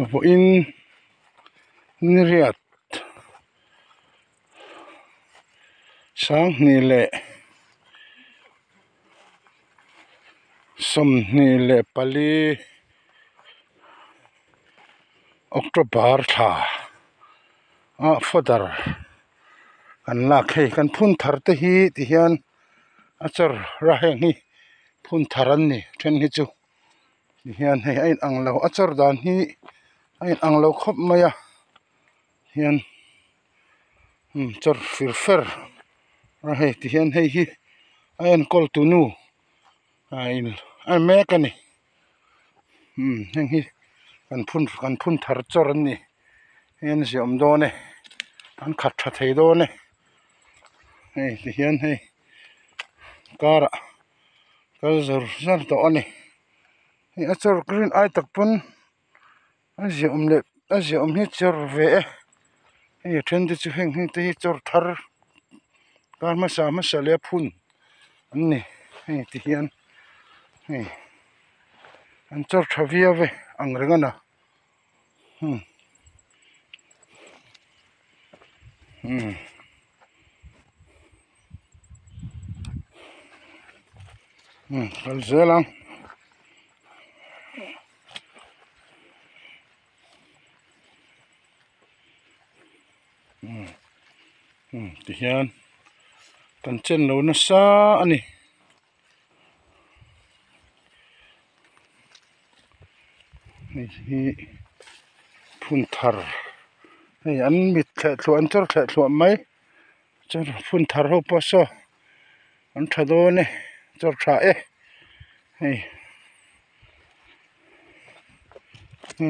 Apo in nriat sang nile som nile pali oktobar tha a fodar an la khe kan phun thar te hi ti hian achar ra he ni phun tharan ni then hi chu hian hei achar dan hi anh ăn lâu khóc mày à hiền hmm, chợt phir phir ra hết thì hiền hay hi anh call tu nu ai anh mẹ cái này um anh hi anh phun anh phun thở chợt này hiền gì om đó này anh khát chặt thấy đó này hay thì hiền hay cara cái giờ giờ đó này anh chợt green ai tập phun a ziom le a ziom hi chor ve e then te chu heng heng te hi chor thar kar ma sa ma sa le phun an ni he ti hian he an chor thavia ve ang renga na hm hm hm hmm, kal zelang thì hiện tần chân lâu nó xa anh này hi phun thar này ăn mít thẹt luận chớ thẹt luận mấy chớ phun thar hộp bao so ăn thà đồ này chớ thà ấy này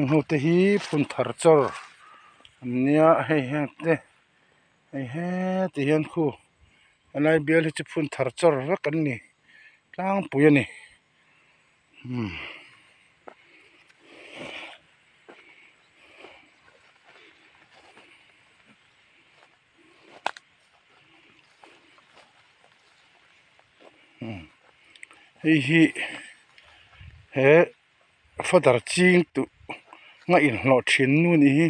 hộp thì phun thar chớ Nia hei hian te hei he te hian khu anai bial hi chi phun thar chor vek an ni tlang pui ani hmm. hmm. hei hi he fodar ching tu nga lo thin nu ni hi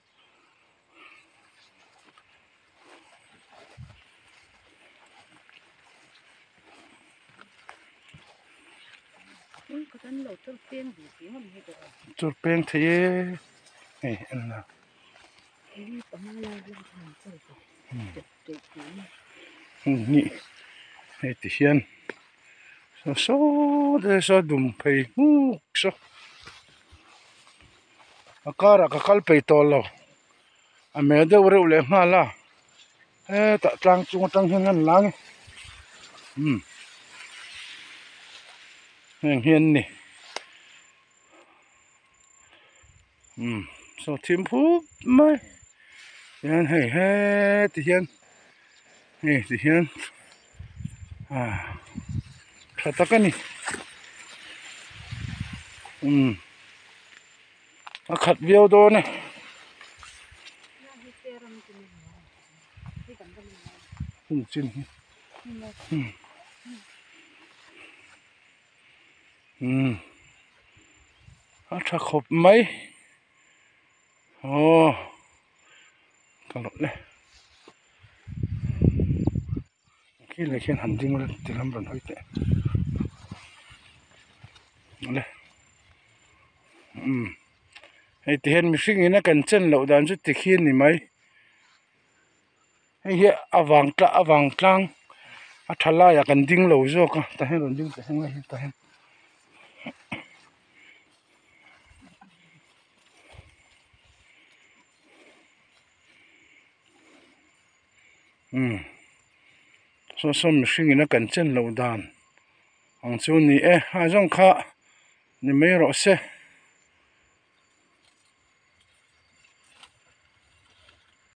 chuột bên thấy này anh là nhị này thì hiền số số đây số đùm phải hú số à cả là cáical phải to lâu à mẹ đây vừa rồi lấy mà là eh tak trang cung trang hiền anh lang hmm เฮียนนี่อืมสอดทิมพูบไหมยันเฮ้เฮ้ติเฮียนนี่ติเฮียนอ่าขัดตะกันนี่อืมอาขัดเบี้ยวโดนเนี่ยจริงอืมอืมอัดขบไหมโอ้กระโดดเลยขี้เลยเขียนหันจริงเลยจะทำรันห้อยเตะเลยอืมไอ้ที่เห็นมีสิ่งนี้นะกันเช่นเหล่าดานจุดที่เขียนนี่ไหมไอ้เหี้ยอวังกละอวังกลางอัทลายกันดิ้งเหล่าโจกแต่ให้หล่นดิ้งแต่ให้ไม่แต่ให้ um so so mihring in a kan lâu lo dan chú chu ni e eh, a zong kha ni mai ro se